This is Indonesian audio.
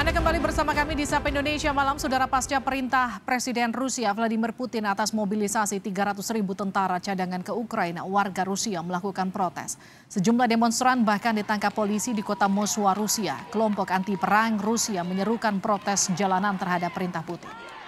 Anda kembali bersama kami di Sapa Indonesia malam, saudara pasca perintah Presiden Rusia Vladimir Putin atas mobilisasi 300 ribu tentara cadangan ke Ukraina, warga Rusia melakukan protes. Sejumlah demonstran bahkan ditangkap polisi di kota Moskwa, Rusia. Kelompok anti perang Rusia menyerukan protes jalanan terhadap perintah Putin.